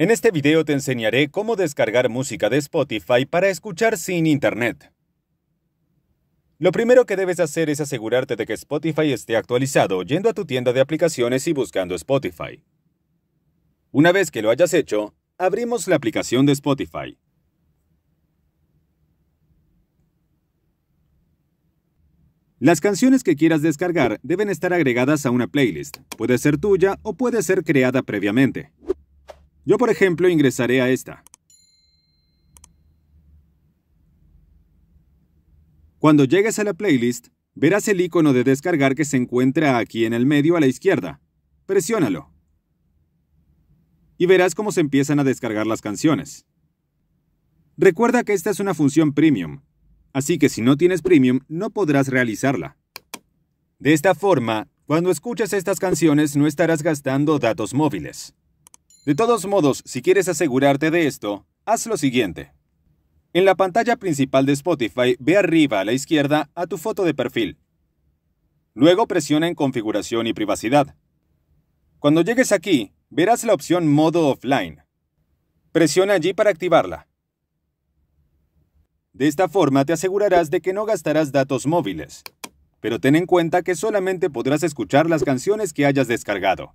En este video te enseñaré cómo descargar música de Spotify para escuchar sin internet. Lo primero que debes hacer es asegurarte de que Spotify esté actualizado yendo a tu tienda de aplicaciones y buscando Spotify. Una vez que lo hayas hecho, abrimos la aplicación de Spotify. Las canciones que quieras descargar deben estar agregadas a una playlist. Puede ser tuya o puede ser creada previamente. Yo, por ejemplo, ingresaré a esta. Cuando llegues a la playlist, verás el icono de descargar que se encuentra aquí en el medio a la izquierda. Presiónalo. Y verás cómo se empiezan a descargar las canciones. Recuerda que esta es una función premium, así que si no tienes premium no podrás realizarla. De esta forma, cuando escuches estas canciones no estarás gastando datos móviles. De todos modos, si quieres asegurarte de esto, haz lo siguiente. En la pantalla principal de Spotify, ve arriba a la izquierda a tu foto de perfil. Luego presiona en Configuración y Privacidad. Cuando llegues aquí, verás la opción Modo Offline. Presiona allí para activarla. De esta forma te asegurarás de que no gastarás datos móviles. Pero ten en cuenta que solamente podrás escuchar las canciones que hayas descargado.